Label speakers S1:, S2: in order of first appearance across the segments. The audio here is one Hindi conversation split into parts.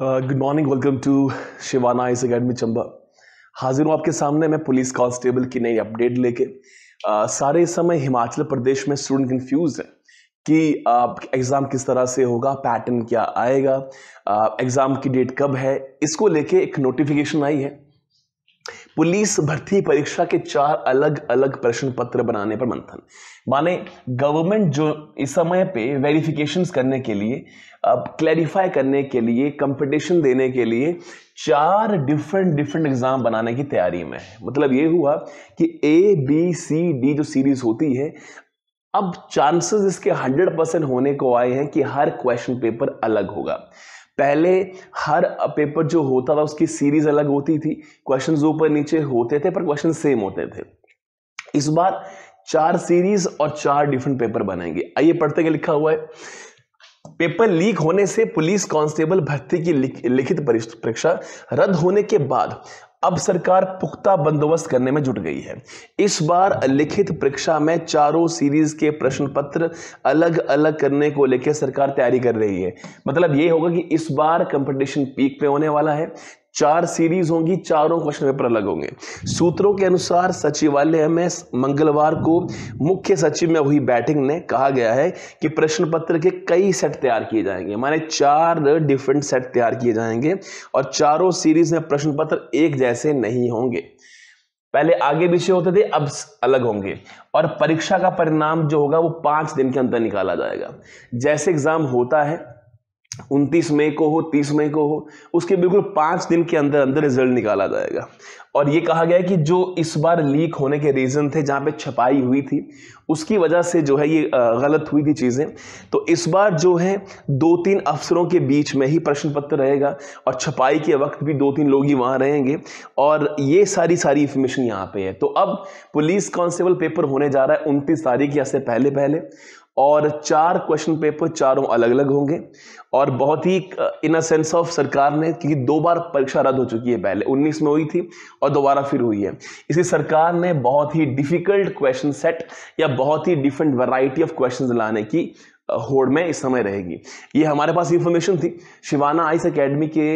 S1: good morning welcome to Shivana IAS Academy Chamba हाजिर हूँ आपके सामने मैं पुलिस कांस्टेबल की नई अपडेट लेके uh, सारे समय हिमाचल प्रदेश में स्टूडेंट कंफ्यूज है कि आप uh, एग्ज़ाम किस तरह से होगा पैटर्न क्या आएगा एग्ज़ाम uh, की डेट कब है इसको लेके एक नोटिफिकेशन आई है पुलिस भर्ती परीक्षा के चार अलग अलग प्रश्न पत्र बनाने पर मंथन माने गवर्नमेंट जो इस समय पे वेरिफिकेशंस करने के लिए अब क्लैरिफाई करने के लिए कंपटीशन देने के लिए चार डिफरेंट डिफरेंट एग्जाम बनाने की तैयारी में है मतलब ये हुआ कि ए बी सी डी जो सीरीज होती है अब चांसेस इसके हंड्रेड परसेंट होने को आए हैं कि हर क्वेश्चन पेपर अलग होगा पहले हर पेपर जो होता था उसकी सीरीज अलग होती थी क्वेश्चन ऊपर नीचे होते थे पर क्वेश्चन सेम होते थे इस बार चार सीरीज और चार डिफरेंट पेपर बनाएंगे आइए पढ़ते के लिखा हुआ है पेपर लीक होने से पुलिस कांस्टेबल भर्ती की लिखित परीक्षा रद्द होने के बाद अब सरकार पुख्ता बंदोबस्त करने में जुट गई है इस बार लिखित परीक्षा में चारों सीरीज के प्रश्न पत्र अलग अलग करने को लेकर सरकार तैयारी कर रही है मतलब ये होगा कि इस बार कंपटीशन पीक पे होने वाला है चार सीरीज होंगी चारों क्वेश्चन पेपर अलग होंगे सूत्रों के अनुसार सचिवालय में मंगलवार को मुख्य सचिव में हुई बैठिंग में कहा गया है कि प्रश्न पत्र के कई सेट तैयार किए जाएंगे माने चार डिफरेंट सेट तैयार किए जाएंगे और चारों सीरीज में प्रश्न पत्र एक जैसे नहीं होंगे पहले आगे विषय होते थे अब अलग होंगे और परीक्षा का परिणाम जो होगा वो पांच दिन के अंदर निकाला जाएगा जैसे एग्जाम होता है उनतीस मई को हो तीस मई को हो उसके बिल्कुल पाँच दिन के अंदर अंदर रिजल्ट निकाला जाएगा और ये कहा गया कि जो इस बार लीक होने के रीज़न थे जहाँ पे छपाई हुई थी उसकी वजह से जो है ये गलत हुई थी चीज़ें तो इस बार जो है दो तीन अफसरों के बीच में ही प्रश्न पत्र रहेगा और छपाई के वक्त भी दो तीन लोग ही वहाँ रहेंगे और ये सारी सारी इन्फॉर्मेशन यहाँ पे है तो अब पुलिस कांस्टेबल पेपर होने जा रहा है उनतीस तारीख या से पहले पहले और चार क्वेश्चन पेपर चारों अलग अलग होंगे और बहुत ही इन अ सेंस ऑफ सरकार ने क्योंकि दो बार परीक्षा रद्द हो चुकी है पहले 19 में हुई थी और दोबारा फिर हुई है इसी सरकार ने बहुत ही डिफिकल्ट क्वेश्चन सेट या बहुत ही डिफरेंट वैरायटी ऑफ क्वेश्चन लाने की होड़ में इस समय रहेगी ये हमारे पास इन्फॉर्मेशन थी शिवाना आइस अकेडमी के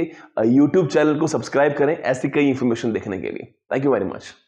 S1: यूट्यूब चैनल को सब्सक्राइब करें ऐसी कई इंफॉर्मेशन देखने के लिए थैंक यू वेरी मच